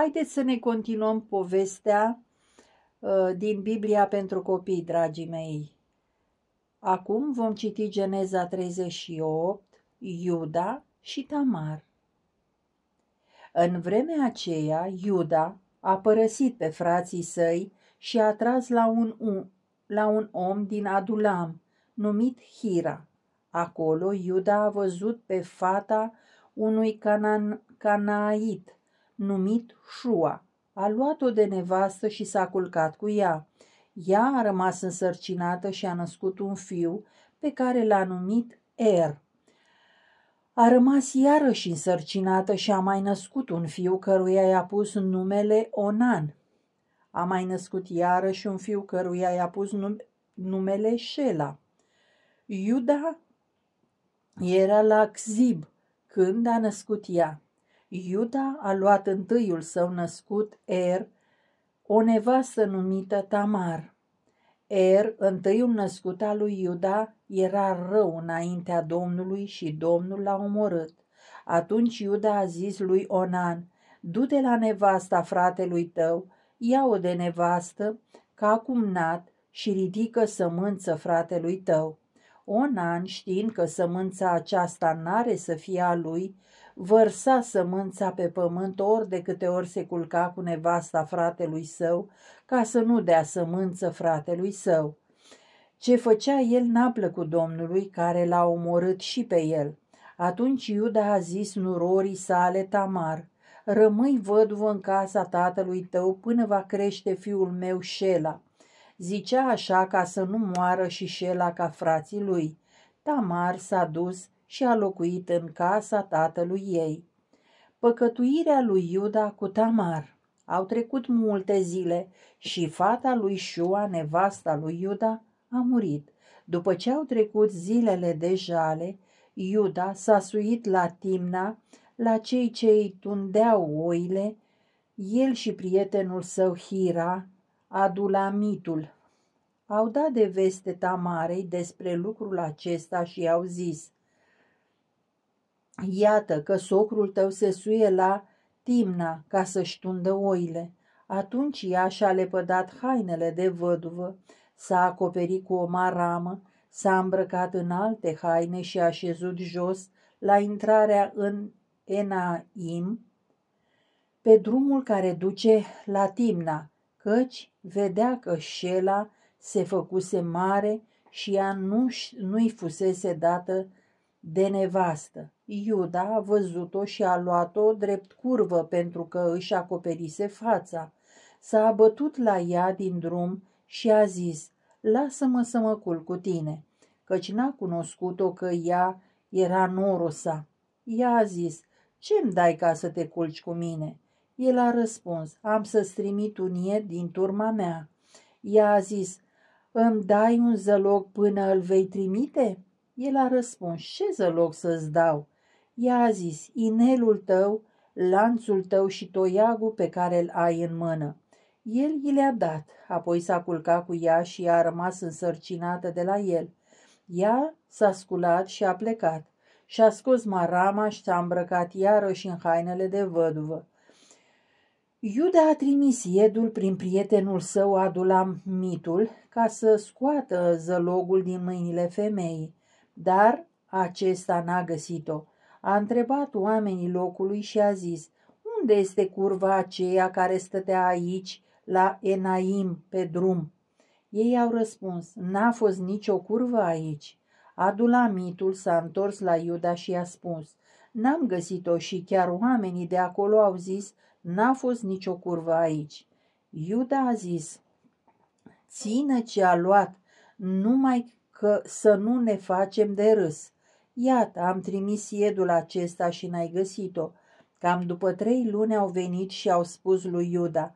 Haideți să ne continuăm povestea uh, din Biblia pentru copii, dragii mei. Acum vom citi Geneza 38, Iuda și Tamar. În vremea aceea, Iuda a părăsit pe frații săi și a tras la un, un, la un om din Adulam, numit Hira. Acolo Iuda a văzut pe fata unui canan, canait numit Shua. A luat-o de nevastă și s-a culcat cu ea. Ea a rămas însărcinată și a născut un fiu pe care l-a numit Er. A rămas iarăși însărcinată și a mai născut un fiu căruia i-a pus numele Onan. A mai născut iarăși un fiu căruia i-a pus numele Shela. Iuda era la Xib când a născut ea. Iuda a luat întâiul său născut, Er, o nevastă numită Tamar. Er, întâiul născut al lui Iuda, era rău înaintea Domnului și Domnul l-a omorât. Atunci Iuda a zis lui Onan, du-te la nevasta fratelui tău, ia-o de nevastă, ca acum nat, și ridică sămânță fratelui tău. Onan, știind că sămânța aceasta n-are să fie a lui, vărsa sămânța pe pământ ori de câte ori se culca cu nevasta fratelui său, ca să nu dea sămânță fratelui său. Ce făcea el n-a plăcut Domnului, care l-a omorât și pe el. Atunci Iuda a zis nurorii sale Tamar, Rămâi văduvă în casa tatălui tău până va crește fiul meu Șela. Zicea așa ca să nu moară și Șela ca frații lui. Tamar s-a dus și a locuit în casa tatălui ei. Păcătuirea lui Iuda cu Tamar Au trecut multe zile și fata lui Șua, nevasta lui Iuda, a murit. După ce au trecut zilele de jale, Iuda s-a suit la Timna, la cei ce îi tundeau oile, el și prietenul său Hira, adulamitul. Au dat de veste Tamarei despre lucrul acesta și au zis, Iată că socrul tău se suie la Timna ca să-și tundă oile. Atunci ea și-a lepădat hainele de văduvă, s-a acoperit cu o maramă, s-a îmbrăcat în alte haine și a așezut jos la intrarea în Enaim, pe drumul care duce la Timna, căci vedea că șela se făcuse mare și ea nu, nu-i fusese dată de nevastă. Iuda a văzut-o și a luat-o drept curvă pentru că își acoperise fața. S-a abătut la ea din drum și a zis, lasă-mă să mă culc cu tine, căci n-a cunoscut-o că ea era norosa. Ea a zis, ce-mi dai ca să te culci cu mine? El a răspuns, am să-ți trimit un ied din turma mea. Ea a zis, îmi dai un zălog până îl vei trimite? El a răspuns, ce loc să-ți dau? Ea a zis, inelul tău, lanțul tău și toiagul pe care îl ai în mână. El i le-a dat, apoi s-a culcat cu ea și a rămas însărcinată de la el. Ea s-a sculat și a plecat. Și-a scos marama și s-a îmbrăcat iarăși în hainele de văduvă. Iuda a trimis iedul prin prietenul său Adulam Mitul ca să scoată zălogul din mâinile femeii. Dar acesta n-a găsit-o. A întrebat oamenii locului și a zis, unde este curva aceea care stătea aici, la Enaim, pe drum? Ei au răspuns, n-a fost nicio curvă aici. Adulamitul s-a întors la Iuda și a spus, n-am găsit-o și chiar oamenii de acolo au zis, n-a fost nicio curvă aici. Iuda a zis, țină ce a luat, numai că să nu ne facem de râs. Iată, am trimis iedul acesta și n-ai găsit-o. Cam după trei luni au venit și au spus lui Iuda,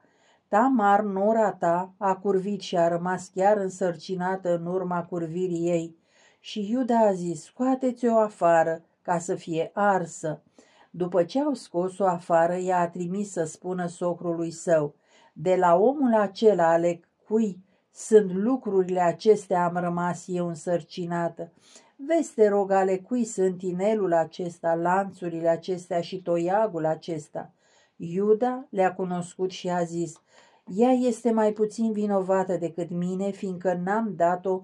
Tamar, nora ta, a curvit și a rămas chiar însărcinată în urma curvirii ei. Și Iuda a zis, scoateți-o afară, ca să fie arsă. După ce au scos-o afară, ea a trimis să spună socrului său, de la omul acela ale cui sunt lucrurile acestea am rămas eu însărcinată. Vezi, te rog, ale cui sunt inelul acesta, lanțurile acestea și toiagul acesta? Iuda le-a cunoscut și a zis, ea este mai puțin vinovată decât mine, fiindcă n-am dat-o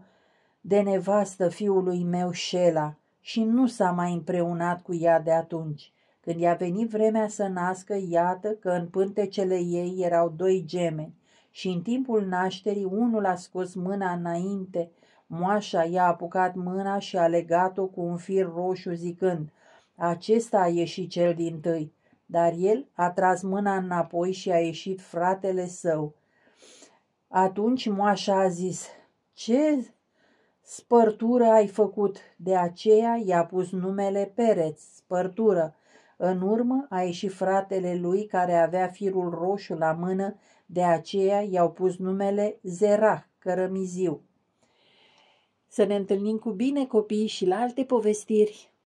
de nevastă fiului meu Șela și nu s-a mai împreunat cu ea de atunci. Când i-a venit vremea să nască, iată că în pântecele ei erau doi gemeni și în timpul nașterii unul a scos mâna înainte, moașa i-a apucat mâna și a legat-o cu un fir roșu zicând, acesta a ieșit cel din tâi, dar el a tras mâna înapoi și a ieșit fratele său. Atunci moașa a zis, ce spărtură ai făcut? De aceea i-a pus numele Pereț, spărtură, în urmă a ieșit fratele lui care avea firul roșu la mână, de aceea i-au pus numele Zerah, cărămiziu. Să ne întâlnim cu bine, copiii, și la alte povestiri!